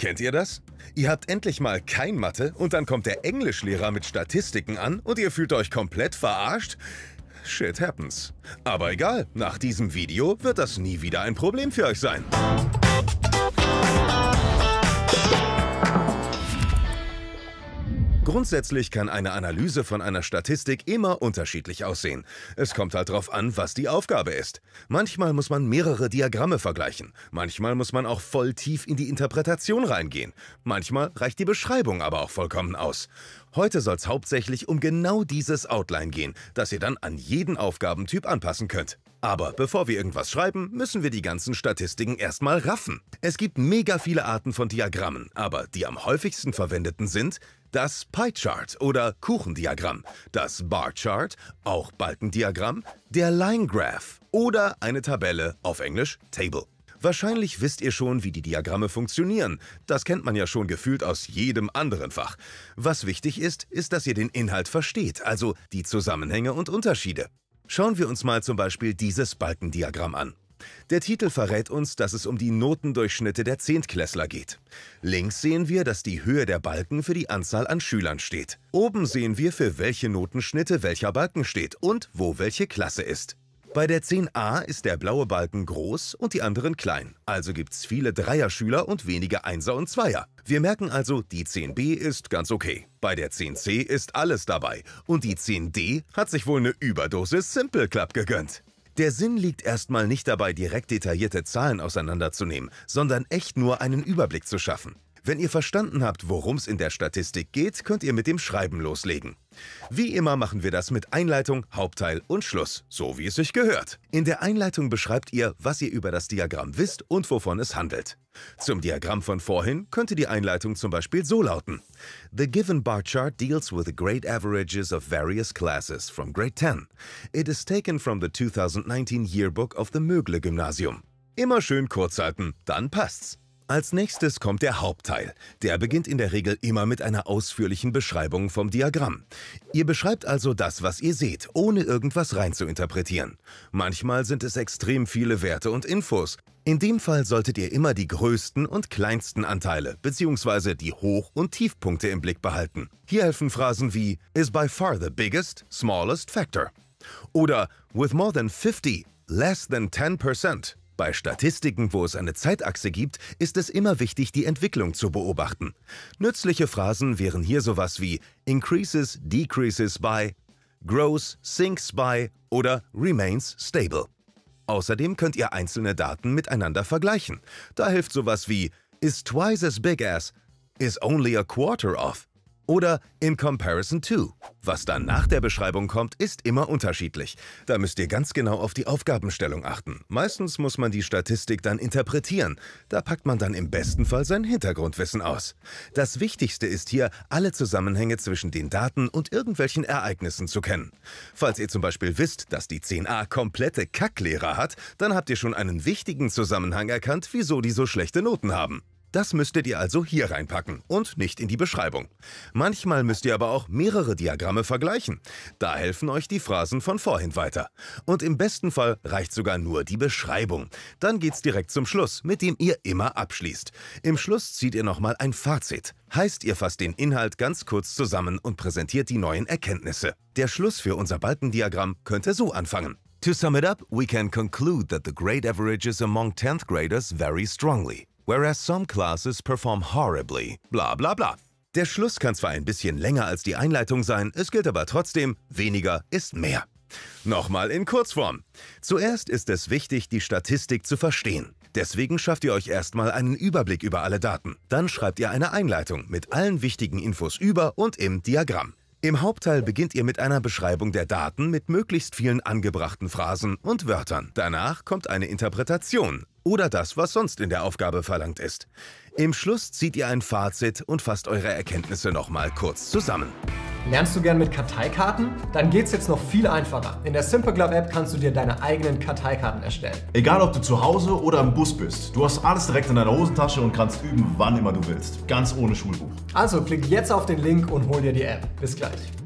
Kennt ihr das? Ihr habt endlich mal kein Mathe und dann kommt der Englischlehrer mit Statistiken an und ihr fühlt euch komplett verarscht? Shit happens. Aber egal, nach diesem Video wird das nie wieder ein Problem für euch sein. Grundsätzlich kann eine Analyse von einer Statistik immer unterschiedlich aussehen. Es kommt halt darauf an, was die Aufgabe ist. Manchmal muss man mehrere Diagramme vergleichen, manchmal muss man auch voll tief in die Interpretation reingehen, manchmal reicht die Beschreibung aber auch vollkommen aus. Heute soll es hauptsächlich um genau dieses Outline gehen, das ihr dann an jeden Aufgabentyp anpassen könnt. Aber bevor wir irgendwas schreiben, müssen wir die ganzen Statistiken erstmal raffen. Es gibt mega viele Arten von Diagrammen, aber die am häufigsten verwendeten sind das Pie-Chart oder Kuchendiagramm, das Bar-Chart, auch Balkendiagramm, der Line-Graph oder eine Tabelle, auf Englisch Table. Wahrscheinlich wisst ihr schon, wie die Diagramme funktionieren. Das kennt man ja schon gefühlt aus jedem anderen Fach. Was wichtig ist, ist, dass ihr den Inhalt versteht, also die Zusammenhänge und Unterschiede. Schauen wir uns mal zum Beispiel dieses Balkendiagramm an. Der Titel verrät uns, dass es um die Notendurchschnitte der Zehntklässler geht. Links sehen wir, dass die Höhe der Balken für die Anzahl an Schülern steht. Oben sehen wir, für welche Notenschnitte welcher Balken steht und wo welche Klasse ist. Bei der 10a ist der blaue Balken groß und die anderen klein, also gibt's viele Dreier-Schüler und wenige Einser und Zweier. Wir merken also, die 10b ist ganz okay. Bei der 10c ist alles dabei und die 10d hat sich wohl eine Überdosis Simple Club gegönnt. Der Sinn liegt erstmal nicht dabei, direkt detaillierte Zahlen auseinanderzunehmen, sondern echt nur einen Überblick zu schaffen. Wenn ihr verstanden habt, worum es in der Statistik geht, könnt ihr mit dem Schreiben loslegen. Wie immer machen wir das mit Einleitung, Hauptteil und Schluss, so wie es sich gehört. In der Einleitung beschreibt ihr, was ihr über das Diagramm wisst und wovon es handelt. Zum Diagramm von vorhin könnte die Einleitung zum Beispiel so lauten. The given bar chart deals with the grade averages of various classes from grade 10. It is taken from the 2019 yearbook of the Mögle Gymnasium. Immer schön kurz halten, dann passt's. Als nächstes kommt der Hauptteil. Der beginnt in der Regel immer mit einer ausführlichen Beschreibung vom Diagramm. Ihr beschreibt also das, was ihr seht, ohne irgendwas reinzuinterpretieren. Manchmal sind es extrem viele Werte und Infos. In dem Fall solltet ihr immer die größten und kleinsten Anteile bzw. die Hoch- und Tiefpunkte im Blick behalten. Hier helfen Phrasen wie is by far the biggest, smallest factor oder with more than 50, less than 10%. Bei Statistiken, wo es eine Zeitachse gibt, ist es immer wichtig, die Entwicklung zu beobachten. Nützliche Phrasen wären hier sowas wie increases, decreases by, grows, sinks by oder remains stable. Außerdem könnt ihr einzelne Daten miteinander vergleichen. Da hilft sowas wie is twice as big as, is only a quarter of oder in comparison to. Was dann nach der Beschreibung kommt, ist immer unterschiedlich. Da müsst ihr ganz genau auf die Aufgabenstellung achten. Meistens muss man die Statistik dann interpretieren. Da packt man dann im besten Fall sein Hintergrundwissen aus. Das Wichtigste ist hier, alle Zusammenhänge zwischen den Daten und irgendwelchen Ereignissen zu kennen. Falls ihr zum Beispiel wisst, dass die 10a komplette Kacklehrer hat, dann habt ihr schon einen wichtigen Zusammenhang erkannt, wieso die so schlechte Noten haben. Das müsstet ihr also hier reinpacken und nicht in die Beschreibung. Manchmal müsst ihr aber auch mehrere Diagramme vergleichen. Da helfen euch die Phrasen von vorhin weiter. Und im besten Fall reicht sogar nur die Beschreibung. Dann geht's direkt zum Schluss, mit dem ihr immer abschließt. Im Schluss zieht ihr nochmal ein Fazit. Heißt, ihr fasst den Inhalt ganz kurz zusammen und präsentiert die neuen Erkenntnisse. Der Schluss für unser Balkendiagramm könnte so anfangen. To sum it up, we can conclude that the grade averages among 10th graders vary strongly whereas some classes perform horribly, bla bla bla. Der Schluss kann zwar ein bisschen länger als die Einleitung sein, es gilt aber trotzdem, weniger ist mehr. Nochmal in Kurzform. Zuerst ist es wichtig, die Statistik zu verstehen. Deswegen schafft ihr euch erstmal einen Überblick über alle Daten. Dann schreibt ihr eine Einleitung mit allen wichtigen Infos über und im Diagramm. Im Hauptteil beginnt ihr mit einer Beschreibung der Daten mit möglichst vielen angebrachten Phrasen und Wörtern. Danach kommt eine Interpretation oder das, was sonst in der Aufgabe verlangt ist. Im Schluss zieht ihr ein Fazit und fasst eure Erkenntnisse nochmal kurz zusammen. Lernst du gern mit Karteikarten? Dann geht's jetzt noch viel einfacher. In der Simple Club App kannst du dir deine eigenen Karteikarten erstellen. Egal ob du zu Hause oder im Bus bist, du hast alles direkt in deiner Hosentasche und kannst üben, wann immer du willst. Ganz ohne Schulbuch. Also klick jetzt auf den Link und hol dir die App. Bis gleich.